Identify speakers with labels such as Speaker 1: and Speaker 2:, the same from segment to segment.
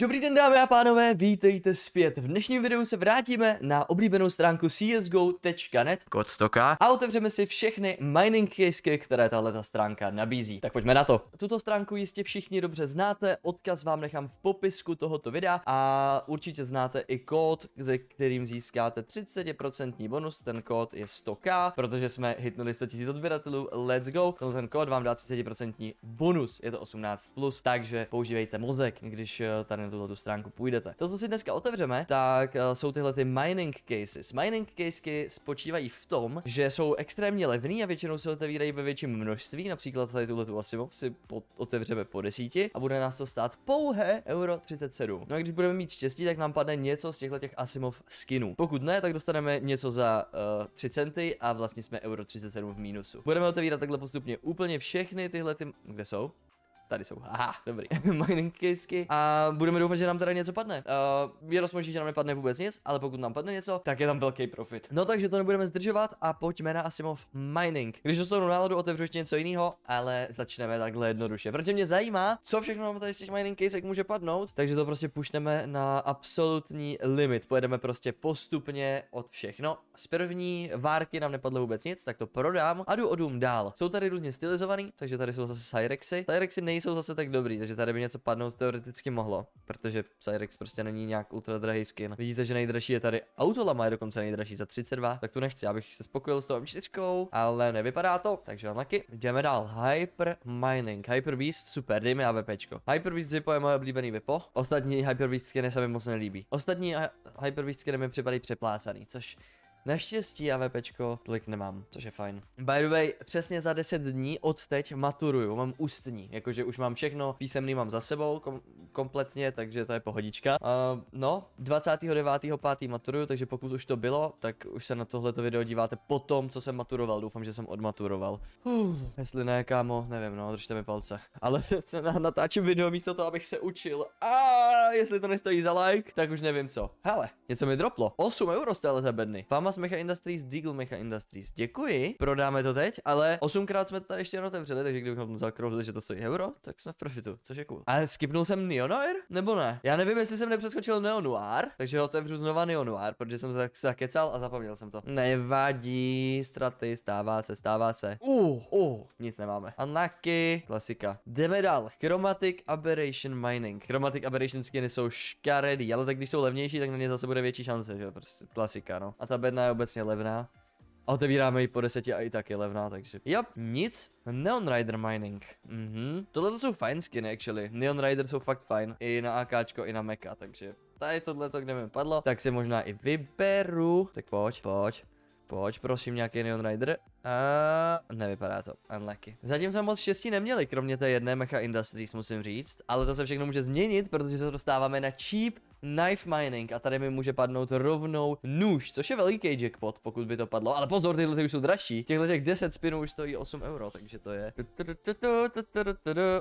Speaker 1: Dobrý den dámy a pánové, vítejte zpět. V dnešním videu se vrátíme na oblíbenou stránku csgo.net Kodstoka a otevřeme si všechny mining casey, které tahle ta stránka nabízí. Tak pojďme na to. Tuto stránku jistě všichni dobře znáte, odkaz vám nechám v popisku tohoto videa a určitě znáte i kód, ze kterým získáte 30% bonus, ten kód je 100k, protože jsme hitnuli 100 000 odběratelů, let's go, tenhle ten kód vám dá 30% bonus, je to 18+, plus, takže používejte mozek, když eh, tady na tuto stránku půjdete. To, co si dneska otevřeme, tak eh, jsou tyhle ty mining cases. Mining casesky spočívají v tom, že jsou extrémně levný a většinou se otevírají ve větším množství, například tady tuhle tu asi si pod, otevřeme po desíti a bude nás to stát pouhé euro 37. No a když budeme mít štěstí, tak nám padne něco z těchto těch Asimov skinů. Pokud ne, tak dostaneme něco za uh, eh, 3 centy a vlastně jsme euro 37 v mínusu. Budeme otevírat takhle postupně úplně všechny tyhle ty... Kde jsou? Tady jsou. Aha, dobrý. Mining kisky. A budeme doufat, že nám teda něco padne. Uh, je dost možný, že nám nepadne vůbec nic, ale pokud nám padne něco, tak je tam velký profit. No takže to nebudeme zdržovat a pojďme na Asimov Mining. Když dostanu náladu, otevřu ještě něco jiného, ale začneme takhle jednoduše. Protože mě zajímá, co všechno nám tady z těch mining casek může padnout, takže to prostě pušneme na absolutní limit. Pojedeme prostě postupně od všech. No, z první várky nám nepadlo vůbec nic, tak to prodám a jdu o dům dál. Jsou tady různě stylizovaný, takže tady jsou zase Cyrexy. Cyrexy nej nejsou zase tak dobrý, takže tady by něco padnout teoreticky mohlo, protože Cyrex prostě není nějak ultra drahý skin. Vidíte, že nejdražší je tady Autolama je dokonce nejdražší za 32, tak tu nechci, abych se spokojil s tou M4, ale nevypadá to, takže unlucky. Jdeme dál, Hyper Mining, Hyper Beast, super, dejme AVP. Hyper Beast Vipo je moje oblíbený Vipo, ostatní Hyper Beast skiny se mi moc nelíbí. Ostatní Hyper Beast skiny mi připadají přeplácaný, což Naštěstí AVPčko tolik nemám, což je fajn. By the way, přesně za 10 dní od teď maturuju, mám ústní, jakože už mám všechno, písemný mám za sebou kom- kompletně, takže to je pohodička. Uh, no, 29.5. maturuju, takže pokud už to bylo, tak už se na tohleto video díváte po tom, co jsem maturoval, doufám, že jsem odmaturoval. Uh, jestli ne, kámo, nevím, no, držte mi palce. Ale natáčím video místo toho, abych se učil. A jestli to nestojí za like, tak už nevím co. Hele, něco mi droplo. 8 euro z téhle bedny. Fama Mecha Industries, Deagle Mecha Industries. Děkuji, prodáme to teď, ale osmkrát jsme to tady ještě jen otevřeli, takže kdybychom to zakrouhli, že to stojí euro, tak jsme v profitu, což je cool. Ale skipnul jsem Neonoir? Nebo ne? Já nevím, jestli jsem nepřeskočil Neonoir, takže otevřu znova Neonoir, protože jsem se zakecal a zapomněl jsem to. Nevadí, straty, stává se, stává se. Uh, uh, nic nemáme. Unlucky, klasika. Jdeme dál. Chromatic Aberration Mining. Chromatic Aberration skiny jsou škaredý, ale tak když jsou levnější, tak na ně zase bude větší šance, že? Prostě klasika, no. A ta bedna jedna je obecně levná. A otevíráme ji po deseti a i tak je levná, takže. Jo, yep, nic. Neon Rider Mining. Mhm. Tohle to jsou fajn skiny, actually. Neon Rider jsou fakt fajn. I na AKčko, i na Meka, takže tady tohle to, kde mi padlo, tak si možná i vyberu. Tak pojď, pojď. Pojď, prosím, nějaký Neon Rider. A nevypadá to. Unlucky. Zatím jsme moc štěstí neměli, kromě té jedné Mecha Industries, musím říct. Ale to se všechno může změnit, protože se dostáváme na cheap Knife Mining a tady mi může padnout rovnou nůž, což je veliký jackpot, pokud by to padlo. Ale pozor, tyhle ty už jsou dražší. Těchhle těch 10 spinů už stojí 8 euro, takže to je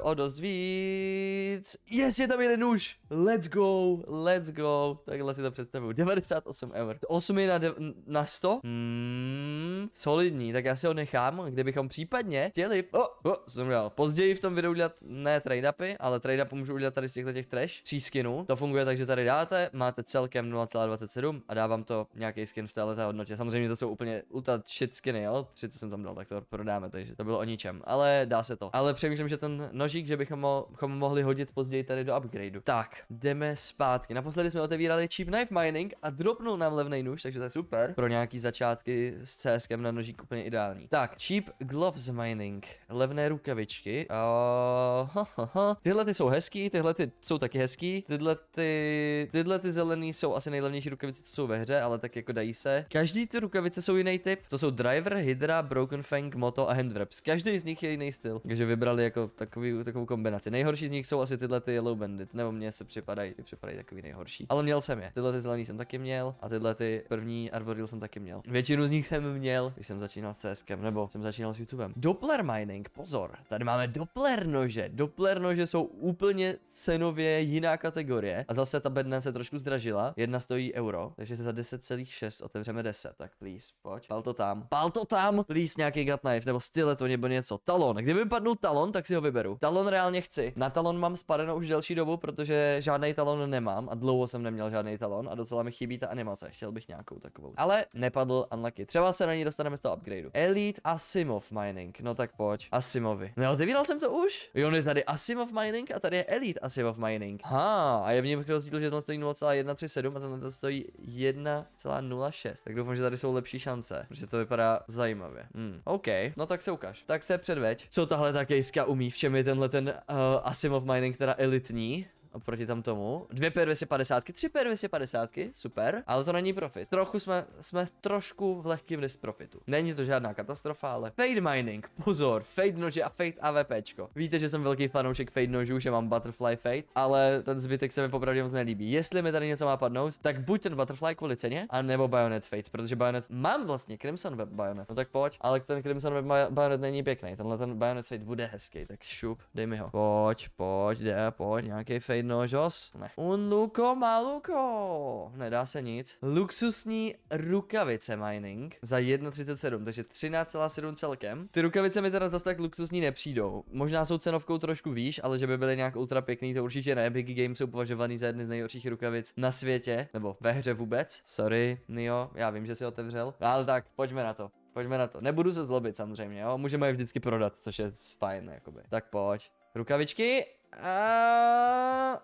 Speaker 1: o dost víc. Yes, je tam jeden nůž. Let's go, let's go. Takhle si to představuju. 98 eur. 8 na, na 100? Hmm, solidní, tak já si ho nechám, kdybychom případně chtěli... Oh, oh, jsem dal. Později v tom videu udělat ne trade-upy, ale trade-up můžu udělat tady z těchto těch trash, tří skinů. To funguje tak, že tady dáte, máte celkem 0,27 a dávám to nějaký skin v této hodnotě. Samozřejmě to jsou úplně ultra shit skiny, jo? Tři, co jsem tam dal, tak to prodáme, takže to bylo o ničem. Ale dá se to. Ale přemýšlím, že ten nožík, že bychom bychom mohli hodit později tady do upgradeu. Tak, jdeme zpátky. Naposledy jsme otevírali Cheap Knife Mining a dropnul nám levný nůž, takže to je super. Pro nějaký začátky s CSkem na nožík úplně ideální. Tak, Cheap Gloves Mining. Levné rukavičky. Oh, ho, ho, ho. Tyhle ty jsou hezký, tyhle ty jsou taky hezký. Tyhle ty tyhle ty zelený jsou asi nejlevnější rukavice, co jsou ve hře, ale tak jako dají se. Každý ty rukavice jsou jiný typ. To jsou Driver, Hydra, Broken Fang, Moto a Wraps. Každý z nich je jiný styl, takže vybrali jako takový, takovou kombinaci. Nejhorší z nich jsou asi tyhle ty Yellow Bandit, nebo mně se připadají, ty připadají takový nejhorší. Ale měl jsem je. Tyhle ty zelený jsem taky měl a tyhle ty první Arboril jsem taky měl. Většinu z nich jsem měl, když jsem začínal s CSkem, nebo jsem začínal s YouTubem. Doppler mining, pozor, tady máme Doppler nože. Doppler nože jsou úplně cenově jiná kategorie a zase ta dne se trošku zdražila. Jedna stojí euro, takže za 10,6 otevřeme 10. Tak please, pojď. Pal to tam. Pal to tam! Please, nějaký gut knife nebo styleto nebo něco. Talon. Kdyby padnul talon, tak si ho vyberu. Talon reálně chci. Na talon mám spadeno už delší dobu, protože žádný talon nemám a dlouho jsem neměl žádný talon a docela mi chybí ta animace. Chtěl bych nějakou takovou. Ale nepadl unlucky. Třeba se na ní dostaneme z toho upgradeu. Elite Asimov Mining. No tak pojď. Asimovi. Neotevíral no, jsem to už? Jo, je tady Asimov Mining a tady je Elite Asimov Mining. Ha, a je v něm rozdíl, že to tohle stojí 0,137 a tohle stojí 1,06. Tak doufám, že tady jsou lepší šance, protože to vypadá zajímavě. Hmm. OK, no tak se ukáž. Tak se předveď, co tahle ta kejska umí, v čem je tenhle ten uh, Asimov Mining teda elitní oproti tam tomu. 2 P250, tři P250, super, ale to není profit. Trochu jsme, jsme trošku v lehkém disprofitu. Není to žádná katastrofa, ale fade mining, pozor, fade nože a fade AVP. Víte, že jsem velký fanoušek fade nožů, že mám butterfly fade, ale ten zbytek se mi popravdě moc nelíbí. Jestli mi tady něco má padnout, tak buď ten butterfly kvůli ceně, anebo bayonet fade, protože bayonet mám vlastně Crimson web bayonet, no tak pojď, ale ten Crimson web bayonet není pěkný, tenhle ten bayonet fade bude hezký, tak šup, dej mi ho. Pojď, pojď, jde, pojď, nějaký fade nožos. Ne. Un luko maluko. Nedá se nic. Luxusní rukavice mining za 1,37, takže 13,7 celkem. Ty rukavice mi teda zase tak luxusní nepřijdou. Možná jsou cenovkou trošku výš, ale že by byly nějak ultra pěkný, to určitě ne. Big Game jsou považovaný za jedny z nejhorších rukavic na světě, nebo ve hře vůbec. Sorry, Nio, já vím, že si otevřel. Ale tak, pojďme na to. Pojďme na to. Nebudu se zlobit samozřejmě, jo. Můžeme je vždycky prodat, což je fajn, jakoby. Tak pojď. Rukavičky a... Eh,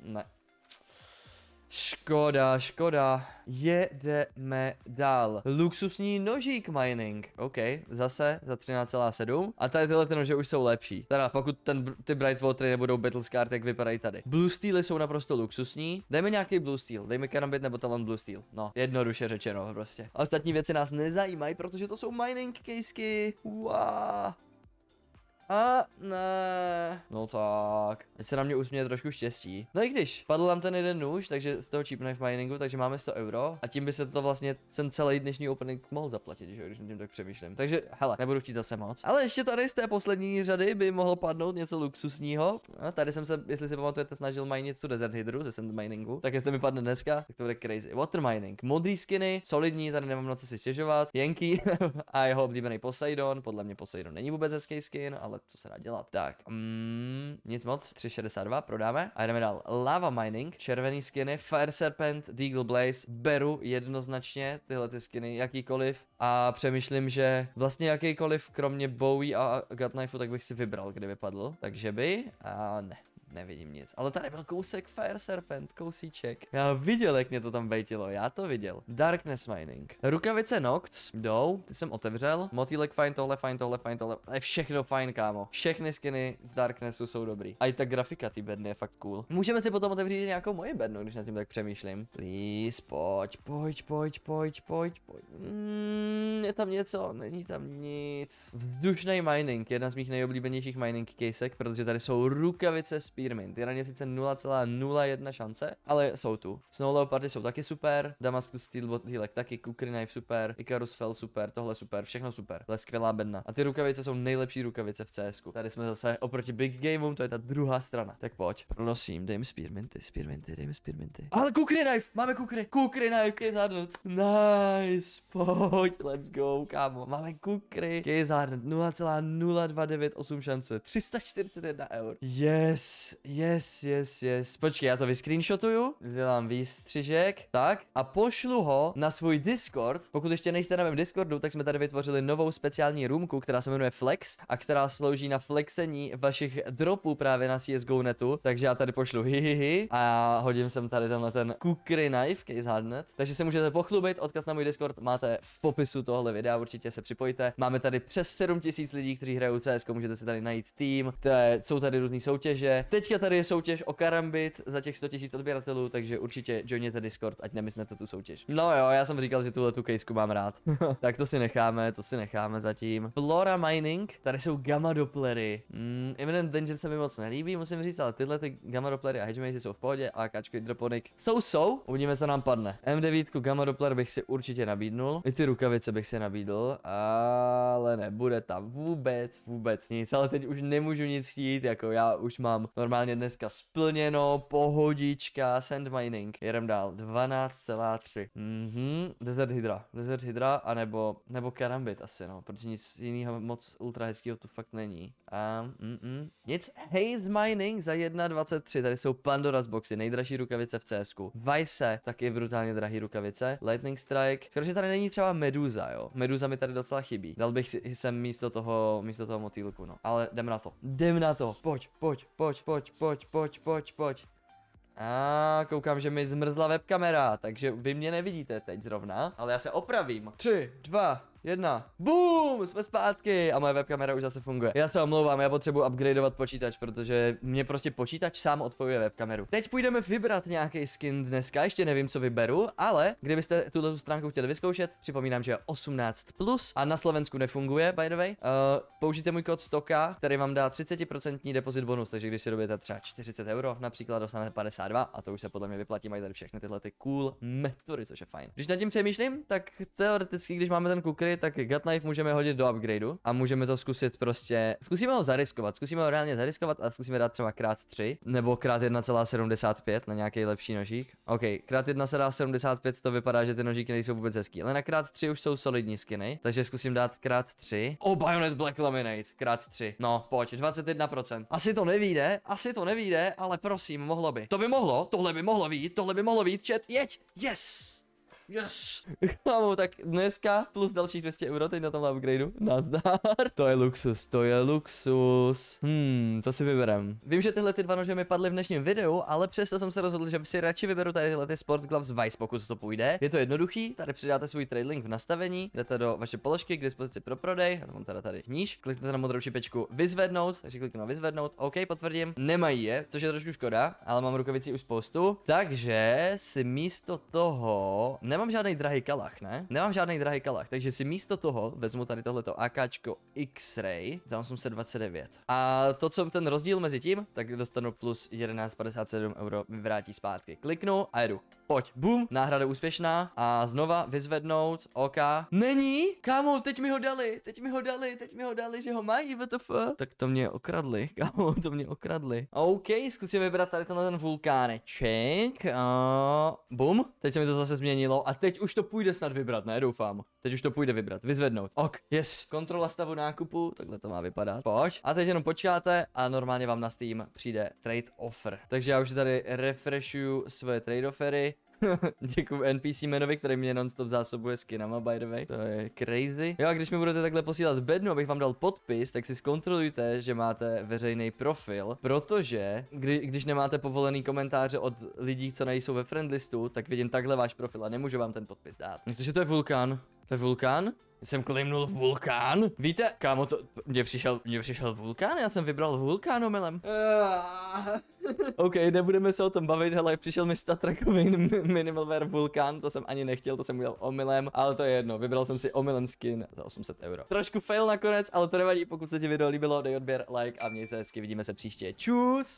Speaker 1: ne. Škoda, škoda. Jedeme dál. Luxusní nožík mining. OK, zase za 13,7. A tady tyhle ty nože už jsou lepší. Teda pokud ten, ty Bright Watery nebudou Battle Scar, jak vypadají tady. Blue Steely jsou naprosto luxusní. Dejme nějaký Blue Steel, dejme Karambit nebo Talon Blue Steel. No, jednoduše řečeno prostě. A ostatní věci nás nezajímají, protože to jsou mining casey. Wow. A ne. No tak. Teď se na mě usměje trošku štěstí. No i když, padl nám ten jeden nůž, takže z toho cheap knife miningu, takže máme 100 euro. A tím by se to vlastně ten celý dnešní opening mohl zaplatit, že když tím tak přemýšlím. Takže hele, nebudu chtít zase moc. Ale ještě tady z té poslední řady by mohlo padnout něco luxusního. A tady jsem se, jestli si pamatujete, snažil minit tu desert hydru ze sand miningu. Tak jestli mi padne dneska, tak to bude crazy. Water mining, modrý skiny, solidní, tady nemám na co si stěžovat. Jenky a jeho oblíbený Poseidon. Podle mě Poseidon není vůbec hezký skin, ale ale co se dá dělat. Tak, mm, nic moc, 3,62 prodáme a jdeme dál. Lava Mining, červený skiny, Fire Serpent, Deagle Blaze, beru jednoznačně tyhle ty skiny, jakýkoliv a přemýšlím, že vlastně jakýkoliv, kromě Bowie a Gutknifeu, tak bych si vybral, kdyby padl, takže by a ne nevidím nic. Ale tady byl kousek Fire Serpent, kousíček. Já viděl, jak mě to tam bejtilo, já to viděl. Darkness Mining. Rukavice Nox, jdou, ty jsem otevřel. Motýlek fajn, tohle fajn, tohle fajn, tohle. Je všechno fajn, kámo. Všechny skiny z Darknessu jsou dobrý. A i ta grafika ty bedny je fakt cool. Můžeme si potom otevřít nějakou moji bednu, když nad tím tak přemýšlím. Please, pojď, pojď, pojď, pojď, pojď, pojď. Mm, je tam něco, není tam nic. Vzdušný mining, jedna z mých nejoblíbenějších mining kejsek, protože tady jsou rukavice s Spearmint. Je na ně sice 0,01 šance, ale jsou tu. Snow Leopardy jsou taky super, Damascus Steel Heelek taky, Kukri Knife super, Icarus Fell super, tohle super, všechno super. To je skvělá bedna. A ty rukavice jsou nejlepší rukavice v CS. -ku. Tady jsme zase oproti Big Gameům, to je ta druhá strana. Tak pojď, prosím, dej mi Spearminty, Spearminty, dej mi Spearminty. Ale Kukri Knife, máme Kukri, Kukri Knife, je zadnut. Nice, pojď, let's go, kámo. Máme Kukry. Kejzard 0,0298 šance. 341 eur. Yes yes, yes, yes. Počkej, já to vyscreenshotuju, dělám výstřižek, tak, a pošlu ho na svůj Discord. Pokud ještě nejste na mém Discordu, tak jsme tady vytvořili novou speciální roomku, která se jmenuje Flex a která slouží na flexení vašich dropů právě na CSGO netu. Takže já tady pošlu hihihi a hodím sem tady tenhle ten kukry knife, který zhádnet. Takže se můžete pochlubit, odkaz na můj Discord máte v popisu tohle videa, určitě se připojte. Máme tady přes 7000 lidí, kteří hrajou CS, můžete si tady najít tým, to je, jsou tady různé soutěže. Teď Teďka tady je soutěž o karambit za těch 100 000 odběratelů, takže určitě joinněte Discord, ať nemyslete tu soutěž. No jo, já jsem říkal, že tuhle tu kejsku mám rád. tak to si necháme, to si necháme zatím. Flora Mining, tady jsou gamma doplery. Mm, Imminent Danger se mi moc nelíbí, musím říct, ale tyhle ty gamma Dopplery a hedgemezy jsou v pohodě, a kačko hydroponik jsou, jsou. Uvidíme, co nám padne. M9 gamma dopler bych si určitě nabídnul, i ty rukavice bych si nabídl, ale nebude tam vůbec, vůbec nic, ale teď už nemůžu nic chtít, jako já už mám normálně normálně dneska splněno, pohodička, sand mining. Jedem dál, 12,3. Mhm, Desert Hydra, Desert Hydra, anebo, nebo Karambit asi no, protože nic jiného moc ultra hezkého tu fakt není. A, mm, mm. Nic, Haze Mining za 1,23, tady jsou Pandora's Boxy, nejdražší rukavice v CSku, Vice, taky brutálně drahý rukavice, Lightning Strike, protože tady není třeba Meduza, jo. Meduza mi tady docela chybí, dal bych si sem místo toho, místo toho motýlku, no. Ale jdem na to, jdem na to, pojď, pojď, pojď, pojď pojď, pojď, pojď, pojď, pojď. A koukám, že mi zmrzla webkamera, takže vy mě nevidíte teď zrovna, ale já se opravím. Tři, dva, jedna. Boom, jsme zpátky a moje webkamera už zase funguje. Já se omlouvám, já potřebuji upgradeovat počítač, protože mě prostě počítač sám odpovídá webkameru. Teď půjdeme vybrat nějaký skin dneska, ještě nevím, co vyberu, ale kdybyste tuto stránku chtěli vyzkoušet, připomínám, že je 18 plus a na Slovensku nefunguje, by the way. Uh, použijte můj kód STOKA, který vám dá 30% depozit bonus, takže když si dobijete třeba 40 euro, například dostanete 52 a to už se podle mě vyplatí, mají tady všechny tyhle ty cool metody, což je fajn. Když nad tím přemýšlím, tak teoreticky, když máme ten kukry, vytvořili, tak Gutknife můžeme hodit do upgradeu a můžeme to zkusit prostě, zkusíme ho zariskovat, zkusíme ho reálně zariskovat a zkusíme dát třeba krát 3 nebo krát 1,75 na nějaký lepší nožík. OK, krát 1,75 to vypadá, že ty nožíky nejsou vůbec hezký, ale na krát 3 už jsou solidní skiny, takže zkusím dát krát 3. Oh, Bayonet Black Laminate, krát 3. No, pojď, 21%. Asi to nevíde, asi to nevíde, ale prosím, mohlo by. To by mohlo, tohle by mohlo být, tohle by mohlo být, chat, jeď, yes! Yes! Chlamo, tak dneska plus dalších 200 euro teď na tomhle upgradeu. Nazdar. To je luxus, to je luxus. Hmm, co si vyberem? Vím, že tyhle ty dva nože mi padly v dnešním videu, ale přesto jsem se rozhodl, že si radši vyberu tady tyhle ty Sport Gloves Vice, pokud to půjde. Je to jednoduchý, tady přidáte svůj trade link v nastavení, jdete do vaše položky k dispozici pro prodej, já mám teda tady níž, kliknete na modrou šipečku vyzvednout, takže kliknu na vyzvednout, OK, potvrdím, nemají je, což je trošku škoda, ale mám rukavici už spoustu, takže si místo toho, ne nemám žádný drahý kalach, ne? Nemám žádný drahý kalach, takže si místo toho vezmu tady tohleto AKčko X-Ray za 829. A to, co ten rozdíl mezi tím, tak dostanu plus 11,57 euro, mi vrátí zpátky. Kliknu a jedu. Pojď, bum, náhrada úspěšná a znova vyzvednout, ok. Není? Kámo, teď mi ho dali, teď mi ho dali, teď mi ho dali, že ho mají, vtf. Tak to mě okradli, kámo, to mě okradli. OK, zkusím vybrat tady tenhle ten vulkáneček. Uh, bum, teď se mi to zase změnilo a teď už to půjde snad vybrat, ne, doufám. Teď už to půjde vybrat, vyzvednout. Ok, yes, kontrola stavu nákupu, takhle to má vypadat. Pojď. A teď jenom počkáte a normálně vám na Steam přijde trade offer. Takže já už tady refreshuju své trade offery Děkuji NPC jmenovi, který mě nonstop zásobuje skinama, by the way. To je crazy. Jo a když mi budete takhle posílat bednu, abych vám dal podpis, tak si zkontrolujte, že máte veřejný profil, protože kdy, když nemáte povolený komentáře od lidí, co nejsou ve friendlistu, tak vidím takhle váš profil a nemůžu vám ten podpis dát. Protože to je vulkan. To je vulkán? Jsem claimnul vulkán? Víte, kámo, to... mě přišel, mě přišel vulkán? Já jsem vybral vulkán omylem. Ah. OK, nebudeme se o tom bavit, hele, přišel mi minimal wear vulkán, to jsem ani nechtěl, to jsem udělal omylem, ale to je jedno, vybral jsem si omylem skin za 800 euro. Trošku fail nakonec, ale to nevadí, pokud se ti video líbilo, dej odběr, like a měj se hezky, vidíme se příště, čus!